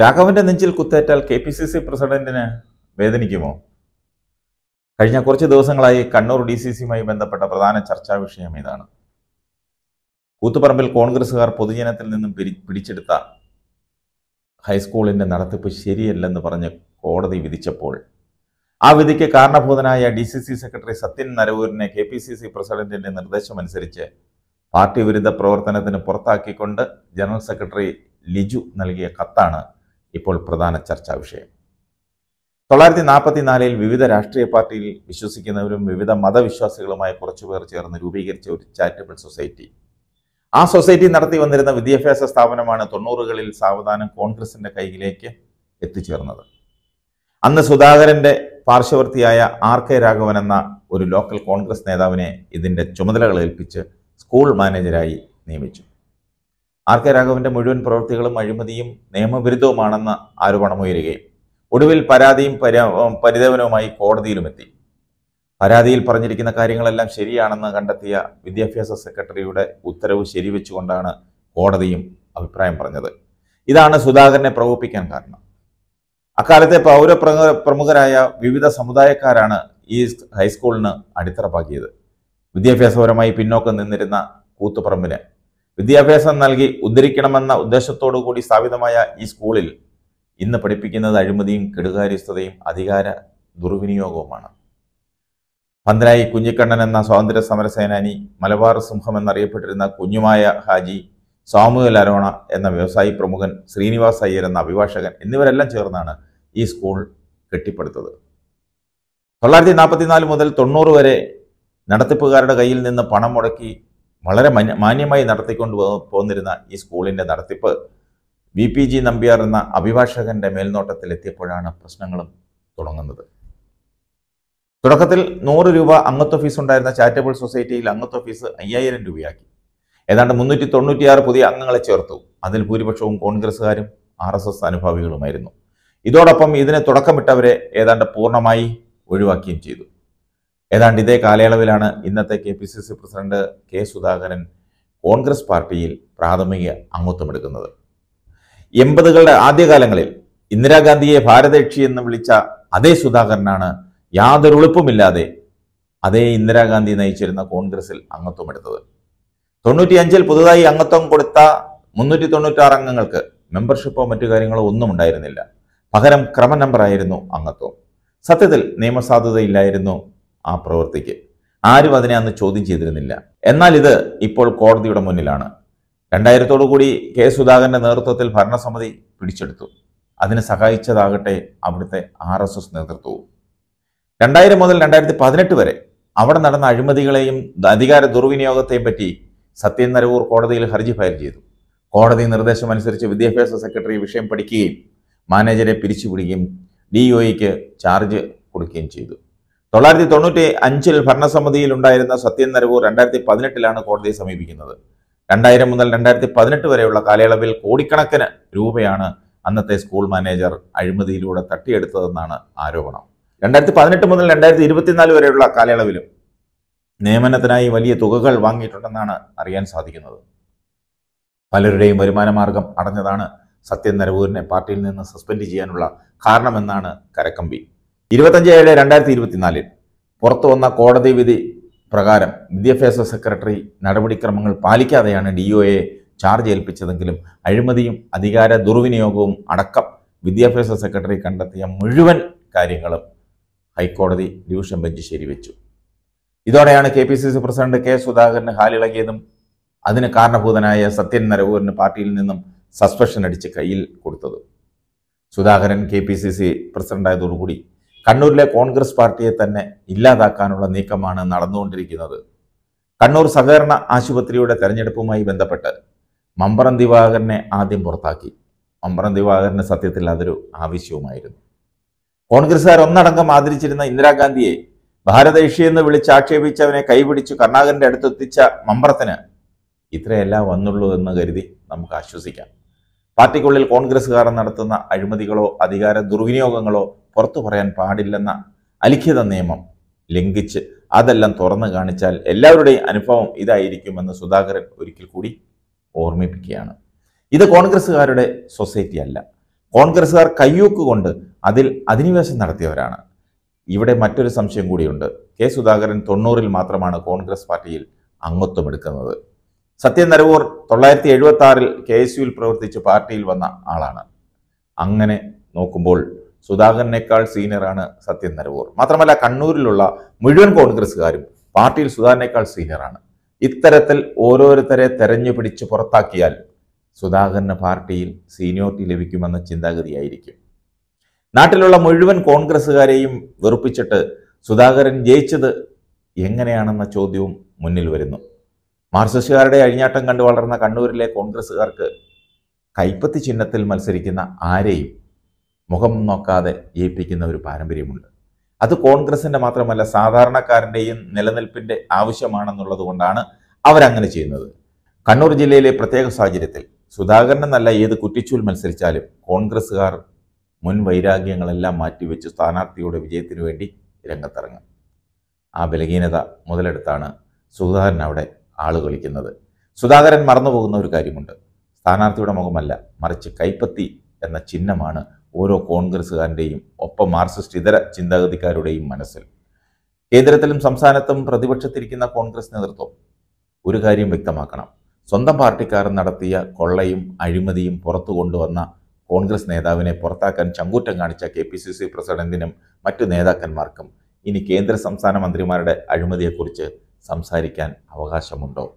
രാഘവന്റെ നെഞ്ചിൽ കുത്തേറ്റാൽ K P C C പ്രസിഡന്റിന് വേദനിക്കുമോ കഴിഞ്ഞ കുറച്ച് ദിവസങ്ങളായി കണ്ണൂർ ഡി സി സിയുമായി ബന്ധപ്പെട്ട പ്രധാന ചർച്ചാ വിഷയം ഇതാണ് കൂത്തുപറമ്പിൽ കോൺഗ്രസുകാർ പൊതുജനത്തിൽ നിന്നും പിരി പിടിച്ചെടുത്ത ഹൈസ്കൂളിന്റെ നടത്തിപ്പ് ശരിയല്ലെന്ന് പറഞ്ഞ് കോടതി വിധിച്ചപ്പോൾ ആ വിധിക്ക് കാരണഭൂതനായ D C C secretary Sathyan നരവൂരിനെ കെ പി സി സി പ്രസിഡന്റിന്റെ നിർദ്ദേശമനുസരിച്ച് പാർട്ടി വിരുദ്ധ പ്രവർത്തനത്തിന് പുറത്താക്കിക്കൊണ്ട് ജനറൽ സെക്രട്ടറി ലിജു നൽകിയ കത്താണ് ഇപ്പോൾ പ്രധാന ചർച്ചാ വിഷയം തൊള്ളായിരത്തി നാലിൽ വിവിധ രാഷ്ട്രീയ പാർട്ടിയിൽ വിശ്വസിക്കുന്നവരും വിവിധ മതവിശ്വാസികളുമായി കുറച്ചുപേർ ചേർന്ന് രൂപീകരിച്ച ഒരു ചാരിറ്റബിൾ സൊസൈറ്റി ആ സൊസൈറ്റി നടത്തി വന്നിരുന്ന വിദ്യാഭ്യാസ സ്ഥാപനമാണ് തൊണ്ണൂറുകളിൽ സാവധാനം കോൺഗ്രസിന്റെ കയ്യിലേക്ക് എത്തിച്ചേർന്നത് അന്ന് സുധാകരന്റെ പാർശ്വവർത്തിയായ ആർ കെ രാഘവൻ എന്ന ഒരു ലോക്കൽ കോൺഗ്രസ് നേതാവിനെ ഇതിന്റെ ചുമതലകൾ ഏൽപ്പിച്ച് സ്കൂൾ മാനേജരായി നിയമിച്ചു ആർ കെ രാഘവന്റെ മുഴുവൻ പ്രവൃത്തികളും അഴിമതിയും നിയമവിരുദ്ധവുമാണെന്ന ആരോപണമുയരുകയും ഒടുവിൽ പരാതിയും പരിതവനവുമായി കോടതിയിലുമെത്തി പരാതിയിൽ പറഞ്ഞിരിക്കുന്ന കാര്യങ്ങളെല്ലാം ശരിയാണെന്ന് കണ്ടെത്തിയ വിദ്യാഭ്യാസ സെക്രട്ടറിയുടെ ഉത്തരവ് ശരിവെച്ചുകൊണ്ടാണ് കോടതിയും അഭിപ്രായം പറഞ്ഞത് ഇതാണ് സുധാകരനെ പ്രകോപിക്കാൻ കാരണം അക്കാലത്തെ പൗര പ്രമുഖരായ വിവിധ സമുദായക്കാരാണ് ഈ ഹൈസ്കൂളിന് അടിത്തറപ്പാക്കിയത് വിദ്യാഭ്യാസപരമായി പിന്നോക്കം നിന്നിരുന്ന കൂത്തുപറമ്പിന് വിദ്യാഭ്യാസം നൽകി ഉദ്ധരിക്കണമെന്ന ഉദ്ദേശത്തോടു കൂടി സ്ഥാപിതമായ ഈ സ്കൂളിൽ ഇന്ന് പഠിപ്പിക്കുന്നത് അഴിമതിയും കെടുകാര്യസ്ഥതയും അധികാര ദുർവിനിയോഗവുമാണ് പന്തനായി കുഞ്ഞിക്കണ്ണൻ എന്ന സ്വാതന്ത്ര്യ സമര സേനാനി മലബാർ സിംഹം എന്നറിയപ്പെട്ടിരുന്ന കുഞ്ഞുമായ ഹാജി സാമുവൽ അരോണ എന്ന വ്യവസായി പ്രമുഖൻ ശ്രീനിവാസ് അയ്യർ എന്ന അഭിഭാഷകൻ എന്നിവരെല്ലാം ചേർന്നാണ് ഈ സ്കൂൾ കെട്ടിപ്പടുത്തത് തൊള്ളായിരത്തി നാല് മുതൽ തൊണ്ണൂറ് വരെ നടത്തിപ്പുകാരുടെ കയ്യിൽ നിന്ന് പണം മുടക്കി വളരെ മാന്യമായി നടത്തിക്കൊണ്ട് പോന്നിരുന്ന ഈ സ്കൂളിൻ്റെ നടത്തിപ്പ് വി പി ജി നമ്പ്യാർ എന്ന അഭിഭാഷകന്റെ മേൽനോട്ടത്തിൽ എത്തിയപ്പോഴാണ് പ്രശ്നങ്ങളും തുടങ്ങുന്നത് തുടക്കത്തിൽ നൂറ് രൂപ അംഗത്വ ഫീസ് ഉണ്ടായിരുന്ന ചാരിറ്റബിൾ സൊസൈറ്റിയിൽ അംഗത്വ ഫീസ് അയ്യായിരം രൂപയാക്കി ഏതാണ്ട് മുന്നൂറ്റി തൊണ്ണൂറ്റിയാറ് പുതിയ അംഗങ്ങളെ ചേർത്തു അതിൽ ഭൂരിപക്ഷവും കോൺഗ്രസ്സുകാരും ആർ എസ് എസ് അനുഭാവികളുമായിരുന്നു ഇതോടൊപ്പം ഇതിന് തുടക്കമിട്ടവരെ ഏതാണ്ട് പൂർണ്ണമായി ഒഴിവാക്കുകയും ചെയ്തു ഏതാണ്ട് ഇതേ കാലയളവിലാണ് ഇന്നത്തെ K P C C president K Sudhakaran Congress പാർട്ടിയിൽ പ്രാഥമിക അംഗത്വമെടുക്കുന്നത് എൺപതുകളുടെ ആദ്യകാലങ്ങളിൽ ഇന്ദിരാഗാന്ധിയെ ഭാരതേക്ഷി എന്ന് വിളിച്ച അതേ സുധാകരനാണ് യാതൊരു എളുപ്പമില്ലാതെ അതേ ഇന്ദിരാഗാന്ധി നയിച്ചിരുന്ന കോൺഗ്രസിൽ അംഗത്വമെടുത്തത് തൊണ്ണൂറ്റിയഞ്ചിൽ പുതുതായി അംഗത്വം കൊടുത്ത മുന്നൂറ്റി തൊണ്ണൂറ്റാറ് അംഗങ്ങൾക്ക് മെമ്പർഷിപ്പോ മറ്റു കാര്യങ്ങളോ ഒന്നും ഉണ്ടായിരുന്നില്ല പകരം ക്രമ നമ്പറായിരുന്നു അംഗത്വം സത്യത്തിൽ നിയമസാധുതയില്ലായിരുന്നു ആ പ്രവൃത്തിക്ക് ആരും അതിനെ അന്ന് ചോദ്യം ചെയ്തിരുന്നില്ല എന്നാൽ ഇത് ഇപ്പോൾ കോടതിയുടെ മുന്നിലാണ് രണ്ടായിരത്തോടു കൂടി കെ സുധാകരന്റെ നേതൃത്വത്തിൽ ഭരണസമിതി പിടിച്ചെടുത്തു അതിന് സഹായിച്ചതാകട്ടെ അവിടുത്തെ ആർ എസ് എസ് നേതൃത്വവും രണ്ടായിരം മുതൽ രണ്ടായിരത്തി പതിനെട്ട് വരെ അവിടെ നടന്ന അഴിമതികളെയും അധികാര ദുർവിനിയോഗത്തെയും പറ്റി സത്യൻ നരവൂർ കോടതിയിൽ ഹർജി ഫയൽ ചെയ്തു കോടതി നിർദ്ദേശമനുസരിച്ച് വിദ്യാഭ്യാസ സെക്രട്ടറി വിഷയം പഠിക്കുകയും മാനേജരെ പിരിച്ചുവിടുകയും ഡി ചാർജ് കൊടുക്കുകയും ചെയ്തു തൊള്ളായിരത്തി തൊണ്ണൂറ്റി അഞ്ചിൽ ഉണ്ടായിരുന്ന സത്യൻ നരവൂർ രണ്ടായിരത്തി പതിനെട്ടിലാണ് കോടതിയെ സമീപിക്കുന്നത് രണ്ടായിരം മുതൽ രണ്ടായിരത്തി പതിനെട്ട് വരെയുള്ള കാലയളവിൽ കോടിക്കണക്കിന് രൂപയാണ് അന്നത്തെ സ്കൂൾ മാനേജർ അഴിമതിയിലൂടെ തട്ടിയെടുത്തതെന്നാണ് ആരോപണം രണ്ടായിരത്തി പതിനെട്ട് മുതൽ രണ്ടായിരത്തി ഇരുപത്തിനാല് വരെയുള്ള കാലയളവിലും നിയമനത്തിനായി വലിയ തുകകൾ വാങ്ങിയിട്ടുണ്ടെന്നാണ് അറിയാൻ സാധിക്കുന്നത് പലരുടെയും വരുമാന മാർഗം അടഞ്ഞതാണ് സത്യൻ നരവൂരിനെ പാർട്ടിയിൽ നിന്ന് സസ്പെൻഡ് ചെയ്യാനുള്ള കാരണമെന്നാണ് കരക്കമ്പി ഇരുപത്തഞ്ച് ഏഴ് രണ്ടായിരത്തി ഇരുപത്തിനാലിൽ പുറത്തു വന്ന കോടതി വിധി പ്രകാരം വിദ്യാഭ്യാസ സെക്രട്ടറി നടപടിക്രമങ്ങൾ പാലിക്കാതെയാണ് ഡി ഒ ചാർജ് ഏൽപ്പിച്ചതെങ്കിലും അഴിമതിയും അധികാര ദുർവിനിയോഗവും അടക്കം വിദ്യാഭ്യാസ സെക്രട്ടറി കണ്ടെത്തിയ മുഴുവൻ കാര്യങ്ങളും ഹൈക്കോടതി ഡിവിഷൻ ബെഞ്ച് ശരിവെച്ചു ഇതോടെയാണ് K P C C president K സുധാകരന് ഹാലിളകിയതും അതിന് കാരണഭൂതനായ സത്യൻ നരവൂരിന് പാർട്ടിയിൽ നിന്നും സസ്പെൻഷൻ അടിച്ച് കയ്യിൽ കൊടുത്തതും Sudhakaran K P C C പ്രസിഡന്റായതോടുകൂടി കണ്ണൂരിലെ കോൺഗ്രസ് പാർട്ടിയെ തന്നെ ഇല്ലാതാക്കാനുള്ള നീക്കമാണ് നടന്നുകൊണ്ടിരിക്കുന്നത് കണ്ണൂർ സഹകരണ ആശുപത്രിയുടെ തെരഞ്ഞെടുപ്പുമായി ബന്ധപ്പെട്ട് മമ്പറം ദിവാകരനെ ആദ്യം പുറത്താക്കി മമ്പറം ദിവാകരന് സത്യത്തിൽ അതൊരു ആവശ്യവുമായിരുന്നു കോൺഗ്രസ്സുകാർ ഒന്നടങ്കം ആദരിച്ചിരുന്ന ഇന്ദിരാഗാന്ധിയെ ഭാരതേഷി എന്ന് വിളിച്ച് ആക്ഷേപിച്ചവനെ കൈപിടിച്ചു കർണാകരന്റെ അടുത്തെത്തിച്ച മമ്പറത്തിന് ഇത്രയെല്ലാം വന്നുള്ളൂ എന്ന് കരുതി നമുക്ക് ആശ്വസിക്കാം പാർട്ടിക്കുള്ളിൽ കോൺഗ്രസ്സുകാർ നടത്തുന്ന അഴിമതികളോ അധികാര ദുർവിനിയോഗങ്ങളോ പുറത്തു പറയാൻ പാടില്ലെന്ന അലിഖിത നിയമം ലംഘിച്ച് അതെല്ലാം തുറന്നു കാണിച്ചാൽ എല്ലാവരുടെയും അനുഭവം ഇതായിരിക്കുമെന്ന് സുധാകരൻ ഒരിക്കൽ കൂടി ഓർമ്മിപ്പിക്കുകയാണ് ഇത് കോൺഗ്രസ്സുകാരുടെ സൊസൈറ്റി അല്ല കോൺഗ്രസ്സുകാർ കയ്യൂക്ക് കൊണ്ട് അതിൽ അധിനിവേശം നടത്തിയവരാണ് ഇവിടെ മറ്റൊരു സംശയം കൂടിയുണ്ട് കെ സുധാകരൻ തൊണ്ണൂറിൽ മാത്രമാണ് കോൺഗ്രസ് പാർട്ടിയിൽ അംഗത്വം എടുക്കുന്നത് സത്യൻ നരവൂർ തൊള്ളായിരത്തി എഴുപത്തി ആറിൽ കെ എസ് യുവിൽ പ്രവർത്തിച്ച് പാർട്ടിയിൽ വന്ന ആളാണ് അങ്ങനെ നോക്കുമ്പോൾ സുധാകരനേക്കാൾ സീനിയറാണ് സത്യൻ നരവൂർ മാത്രമല്ല കണ്ണൂരിലുള്ള മുഴുവൻ കോൺഗ്രസ്സുകാരും പാർട്ടിയിൽ സുധാകരനേക്കാൾ സീനിയറാണ് ഇത്തരത്തിൽ ഓരോരുത്തരെ തെരഞ്ഞു പിടിച്ച് പുറത്താക്കിയാൽ സുധാകരന് പാർട്ടിയിൽ സീനിയോറിറ്റി ലഭിക്കുമെന്ന ചിന്താഗതിയായിരിക്കും നാട്ടിലുള്ള മുഴുവൻ കോൺഗ്രസ്സുകാരെയും വെറുപ്പിച്ചിട്ട് സുധാകരൻ ജയിച്ചത് എങ്ങനെയാണെന്ന ചോദ്യവും മുന്നിൽ വരുന്നു മാർസിസ്റ്റുകാരുടെ അഴിഞ്ഞാട്ടം കണ്ടു വളർന്ന കണ്ണൂരിലെ കോൺഗ്രസ്സുകാർക്ക് കൈപ്പത്തി ചിഹ്നത്തിൽ മത്സരിക്കുന്ന ആരെയും മുഖം നോക്കാതെ ജയിപ്പിക്കുന്ന ഒരു പാരമ്പര്യമുണ്ട് അത് കോൺഗ്രസിന്റെ മാത്രമല്ല സാധാരണക്കാരൻ്റെയും നിലനിൽപ്പിന്റെ ആവശ്യമാണെന്നുള്ളത് കൊണ്ടാണ് അവരങ്ങനെ ചെയ്യുന്നത് കണ്ണൂർ ജില്ലയിലെ പ്രത്യേക സാഹചര്യത്തിൽ സുധാകരൻ എന്നല്ല ഏത് കുറ്റിച്ചൂൽ മത്സരിച്ചാലും കോൺഗ്രസ്സുകാർ മുൻ വൈരാഗ്യങ്ങളെല്ലാം മാറ്റിവെച്ച് സ്ഥാനാർത്ഥിയുടെ വിജയത്തിനു വേണ്ടി രംഗത്തിറങ്ങും ആ ബലഹീനത മുതലെടുത്താണ് സുധാകരൻ അവിടെ ആൾ കളിക്കുന്നത് സുധാകരൻ മറന്നുപോകുന്ന ഒരു കാര്യമുണ്ട് സ്ഥാനാർത്ഥിയുടെ മുഖമല്ല മറിച്ച് കൈപ്പത്തി എന്ന ചിഹ്നമാണ് ഓരോ കോൺഗ്രസ്സുകാരൻ്റെയും ഒപ്പം മാർക്സിസ്റ്റ് ഇതര ചിന്താഗതിക്കാരുടെയും മനസ്സിൽ കേന്ദ്രത്തിലും സംസ്ഥാനത്തും പ്രതിപക്ഷത്തിരിക്കുന്ന കോൺഗ്രസ് നേതൃത്വം ഒരു കാര്യം വ്യക്തമാക്കണം സ്വന്തം പാർട്ടിക്കാർ നടത്തിയ കൊള്ളയും അഴിമതിയും പുറത്തു കൊണ്ടുവന്ന കോൺഗ്രസ് നേതാവിനെ പുറത്താക്കാൻ ചങ്കൂറ്റം കാണിച്ച കെ പി സി സി പ്രസിഡന്റിനും മറ്റു നേതാക്കന്മാർക്കും ഇനി കേന്ദ്ര സംസ്ഥാന മന്ത്രിമാരുടെ അഴിമതിയെക്കുറിച്ച് സംസാരിക്കാൻ അവകാശമുണ്ടോ